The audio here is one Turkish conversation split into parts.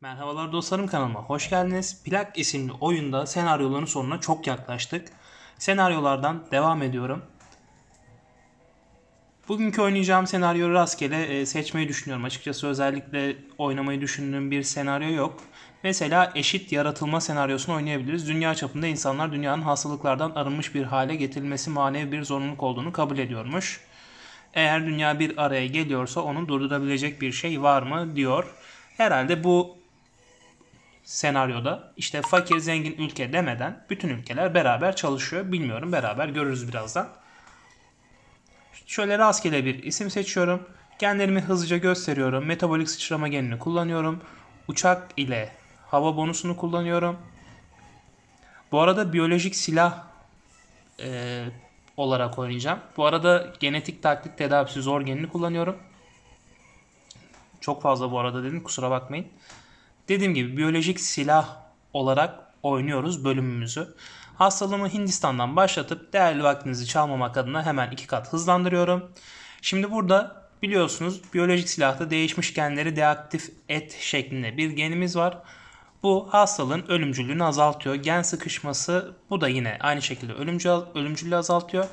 Merhabalar dostlarım kanalıma hoş geldiniz. Plak isimli oyunda senaryoların sonuna çok yaklaştık. Senaryolardan devam ediyorum. Bugünkü oynayacağım senaryoyu rastgele e, seçmeyi düşünüyorum. Açıkçası özellikle oynamayı düşündüğüm bir senaryo yok. Mesela eşit yaratılma senaryosunu oynayabiliriz. Dünya çapında insanlar dünyanın hastalıklardan arınmış bir hale getirilmesi manevi bir zorunluluk olduğunu kabul ediyormuş. Eğer dünya bir araya geliyorsa onu durdurabilecek bir şey var mı diyor. Herhalde bu senaryoda işte fakir zengin ülke demeden bütün ülkeler beraber çalışıyor. Bilmiyorum beraber görürüz birazdan. Şöyle rastgele bir isim seçiyorum. Genlerimi hızlıca gösteriyorum. Metabolik sıçrama genini kullanıyorum. Uçak ile hava bonusunu kullanıyorum. Bu arada biyolojik silah e, olarak oynayacağım. Bu arada genetik taklit tedavisi zor genini kullanıyorum. Çok fazla bu arada dedim kusura bakmayın. Dediğim gibi biyolojik silah olarak oynuyoruz bölümümüzü. Hastalığımı Hindistan'dan başlatıp değerli vaktinizi çalmamak adına hemen iki kat hızlandırıyorum. Şimdi burada biliyorsunuz biyolojik silahta değişmiş genleri deaktif et şeklinde bir genimiz var. Bu hastalığın ölümcüllüğünü azaltıyor. Gen sıkışması bu da yine aynı şekilde ölümcül, ölümcüllüğü azaltıyor.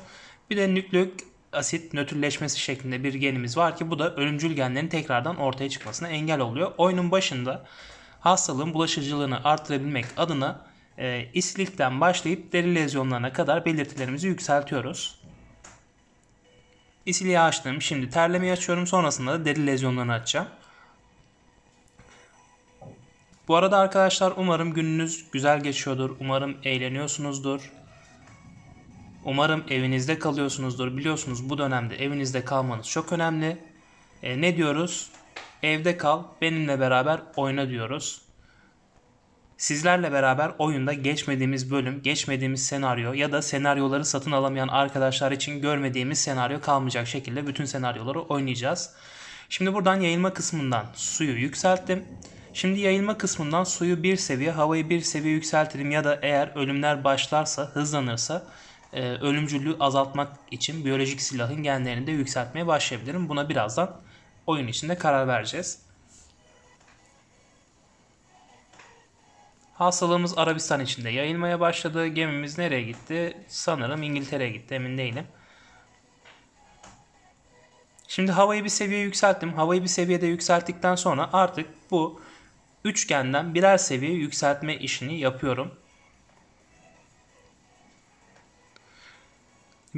Bir de nükleik asit nötrleşmesi şeklinde bir genimiz var ki bu da ölümcül genlerin tekrardan ortaya çıkmasına engel oluyor. Oyunun başında hastalığın bulaşıcılığını artırabilmek adına e, islikten başlayıp deri lezyonlarına kadar belirtilerimizi yükseltiyoruz. İsiliği açtım. Şimdi terlemeyi açıyorum. Sonrasında da deri lezyonlarını açacağım. Bu arada arkadaşlar umarım gününüz güzel geçiyordur. Umarım eğleniyorsunuzdur. Umarım evinizde kalıyorsunuzdur. Biliyorsunuz bu dönemde evinizde kalmanız çok önemli. E, ne diyoruz? Evde kal, benimle beraber oyna diyoruz. Sizlerle beraber oyunda geçmediğimiz bölüm, geçmediğimiz senaryo ya da senaryoları satın alamayan arkadaşlar için görmediğimiz senaryo kalmayacak şekilde bütün senaryoları oynayacağız. Şimdi buradan yayılma kısmından suyu yükselttim. Şimdi yayılma kısmından suyu bir seviye, havayı bir seviye yükseltirim ya da eğer ölümler başlarsa, hızlanırsa e, ölümcüllüğü azaltmak için biyolojik silahın genlerini de yükseltmeye başlayabilirim. Buna birazdan oyun içinde karar vereceğiz. Hastalığımız Arabistan içinde yayılmaya başladı. Gemimiz nereye gitti? Sanırım İngiltere'ye gitti emin değilim. Şimdi havayı bir seviye yükselttim. Havayı bir seviyede yükselttikten sonra artık bu üçgenden birer seviye yükseltme işini yapıyorum.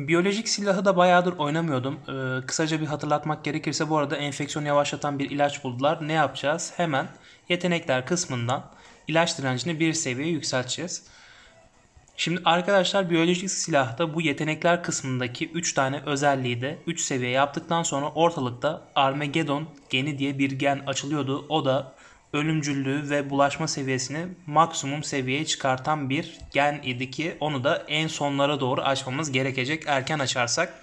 Biyolojik silahı da bayağıdır oynamıyordum. Ee, kısaca bir hatırlatmak gerekirse bu arada enfeksiyon yavaşlatan bir ilaç buldular. Ne yapacağız? Hemen yetenekler kısmından ilaç direncini bir seviye yükselteceğiz. Şimdi arkadaşlar biyolojik silahta bu yetenekler kısmındaki 3 tane özelliği de 3 seviye yaptıktan sonra ortalıkta Armageddon geni diye bir gen açılıyordu. O da ölümcüllüğü ve bulaşma seviyesini maksimum seviyeye çıkartan bir gen idi ki onu da en sonlara doğru açmamız gerekecek. Erken açarsak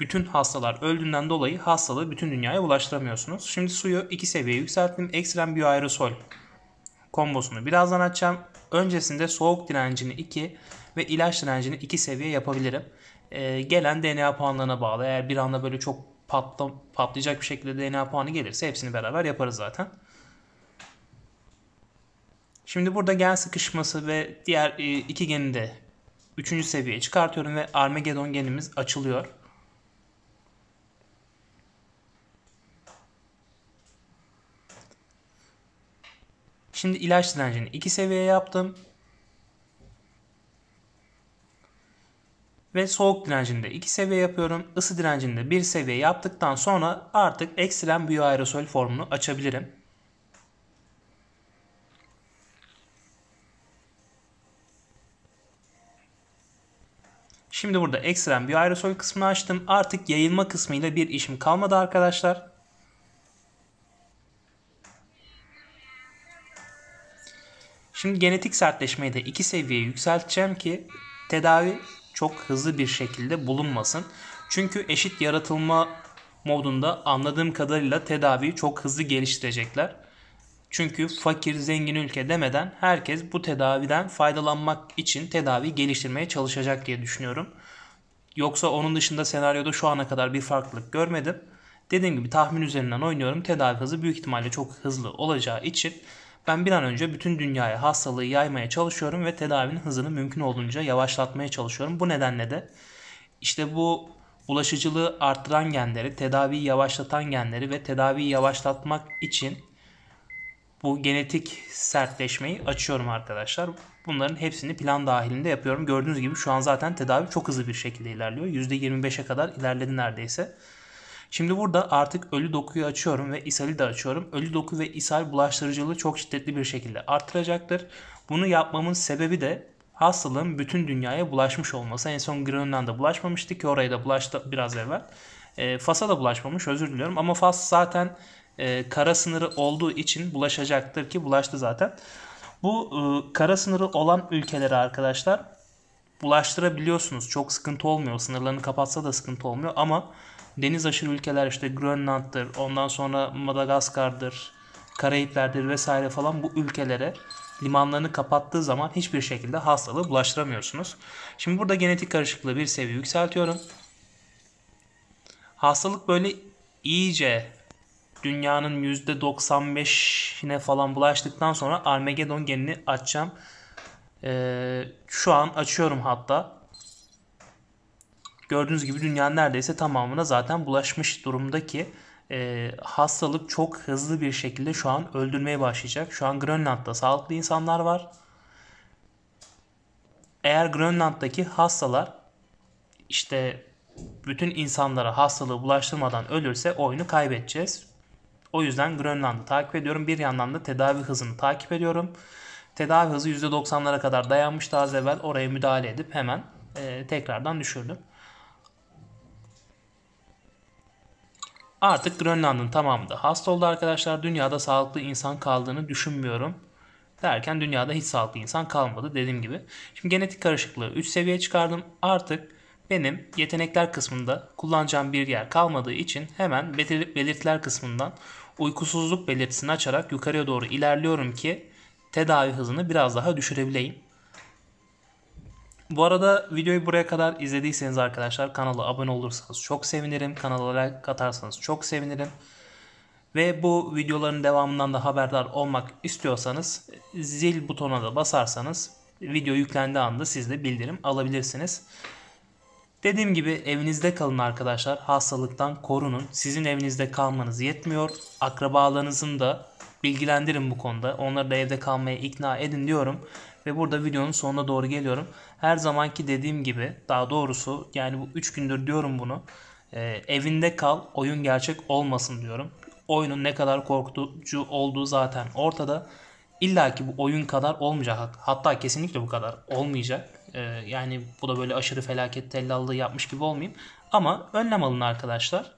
bütün hastalar öldüğünden dolayı hastalığı bütün dünyaya bulaştıramıyorsunuz. Şimdi suyu iki seviye yükselttim. Ekstrem Aerosol kombosunu birazdan açacağım. Öncesinde soğuk direncini 2 ve ilaç direncini 2 seviye yapabilirim. Ee, gelen DNA puanlarına bağlı. Eğer bir anda böyle çok patla, patlayacak bir şekilde DNA puanı gelirse hepsini beraber yaparız zaten. Şimdi burada gen sıkışması ve diğer e, iki geni de üçüncü seviyeye çıkartıyorum ve Armageddon genimiz açılıyor. Şimdi ilaç direncini iki seviye yaptım. Ve soğuk direncini de 2 seviye yapıyorum. Isı direncini de 1 seviye yaptıktan sonra artık ekstrem biyoaerosol formunu açabilirim. Şimdi burada ekstrem bir aerosol kısmını açtım. Artık yayılma kısmıyla bir işim kalmadı arkadaşlar. Şimdi genetik sertleşmeyi de iki seviyeye yükselteceğim ki tedavi çok hızlı bir şekilde bulunmasın. Çünkü eşit yaratılma modunda anladığım kadarıyla tedaviyi çok hızlı geliştirecekler. Çünkü fakir zengin ülke demeden herkes bu tedaviden faydalanmak için tedavi geliştirmeye çalışacak diye düşünüyorum. Yoksa onun dışında senaryoda şu ana kadar bir farklılık görmedim. Dediğim gibi tahmin üzerinden oynuyorum. Tedavi hızı büyük ihtimalle çok hızlı olacağı için ben bir an önce bütün dünyaya hastalığı yaymaya çalışıyorum ve tedavinin hızını mümkün olduğunca yavaşlatmaya çalışıyorum. Bu nedenle de işte bu ulaşıcılığı arttıran genleri, tedaviyi yavaşlatan genleri ve tedaviyi yavaşlatmak için bu genetik sertleşmeyi açıyorum arkadaşlar. Bunların hepsini plan dahilinde yapıyorum. Gördüğünüz gibi şu an zaten tedavi çok hızlı bir şekilde ilerliyor. %25'e kadar ilerledi neredeyse. Şimdi burada artık ölü dokuyu açıyorum ve ishali de açıyorum. Ölü doku ve ishal bulaştırıcılığı çok şiddetli bir şekilde arttıracaktır. Bunu yapmamın sebebi de hastalığın bütün dünyaya bulaşmış olması. En son Grönland'a bulaşmamıştı ki oraya da bulaştı biraz evvel. E, Fas'a da bulaşmamış özür diliyorum ama Fas zaten e, kara sınırı olduğu için bulaşacaktır ki bulaştı zaten. Bu e, kara sınırı olan ülkelere arkadaşlar bulaştırabiliyorsunuz. Çok sıkıntı olmuyor. Sınırlarını kapatsa da sıkıntı olmuyor ama deniz aşırı ülkeler işte Grönland'dır, ondan sonra Madagaskar'dır, Karayipler'dir vesaire falan bu ülkelere limanlarını kapattığı zaman hiçbir şekilde hastalığı bulaştıramıyorsunuz. Şimdi burada genetik karışıklığı bir seviye yükseltiyorum. Hastalık böyle iyice dünyanın %95'ine falan bulaştıktan sonra Armageddon genini açacağım. Ee, şu an açıyorum hatta. Gördüğünüz gibi dünyanın neredeyse tamamına zaten bulaşmış durumdaki e, hastalık çok hızlı bir şekilde şu an öldürmeye başlayacak. Şu an Grönland'da sağlıklı insanlar var. Eğer Grönland'daki hastalar işte bütün insanlara hastalığı bulaştırmadan ölürse oyunu kaybedeceğiz. O yüzden Grönland'ı takip ediyorum. Bir yandan da tedavi hızını takip ediyorum. Tedavi hızı %90'lara kadar dayanmıştı az evvel. Oraya müdahale edip hemen e, tekrardan düşürdüm. Artık Grönland'ın tamamı da hasta oldu arkadaşlar. Dünyada sağlıklı insan kaldığını düşünmüyorum. Derken dünyada hiç sağlıklı insan kalmadı dediğim gibi. Şimdi genetik karışıklığı 3 seviyeye çıkardım. Artık benim yetenekler kısmında kullanacağım bir yer kalmadığı için hemen belirtiler kısmından uykusuzluk belirtisini açarak yukarıya doğru ilerliyorum ki tedavi hızını biraz daha düşürebileyim. Bu arada videoyu buraya kadar izlediyseniz arkadaşlar kanala abone olursanız çok sevinirim. Kanala like atarsanız çok sevinirim. Ve bu videoların devamından da haberdar olmak istiyorsanız zil butonuna da basarsanız video yüklendiği anda siz de bildirim alabilirsiniz. Dediğim gibi evinizde kalın arkadaşlar. Hastalıktan korunun. Sizin evinizde kalmanız yetmiyor. Akrabalarınızın da bilgilendirin bu konuda. Onları da evde kalmaya ikna edin diyorum. Ve burada videonun sonuna doğru geliyorum. Her zamanki dediğim gibi daha doğrusu yani bu 3 gündür diyorum bunu. E, evinde kal oyun gerçek olmasın diyorum. Oyunun ne kadar korkutucu olduğu zaten ortada. İlla ki bu oyun kadar olmayacak. Hatta kesinlikle bu kadar olmayacak. Ee, yani bu da böyle aşırı felaket tellallığı yapmış gibi olmayayım. Ama önlem alın arkadaşlar.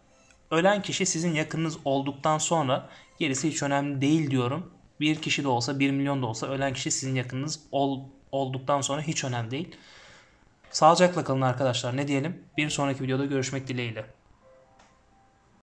Ölen kişi sizin yakınınız olduktan sonra gerisi hiç önemli değil diyorum. Bir kişi de olsa bir milyon da olsa ölen kişi sizin yakınınız ol, olduktan sonra hiç önemli değil. Sağlıcakla kalın arkadaşlar ne diyelim. Bir sonraki videoda görüşmek dileğiyle.